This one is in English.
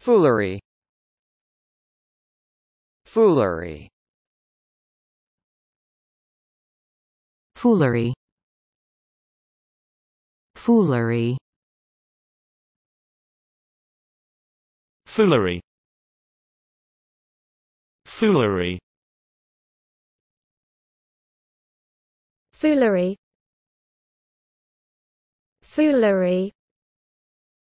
Foolery Foolery Foolery Foolery Foolery Foolery Foolery Foolery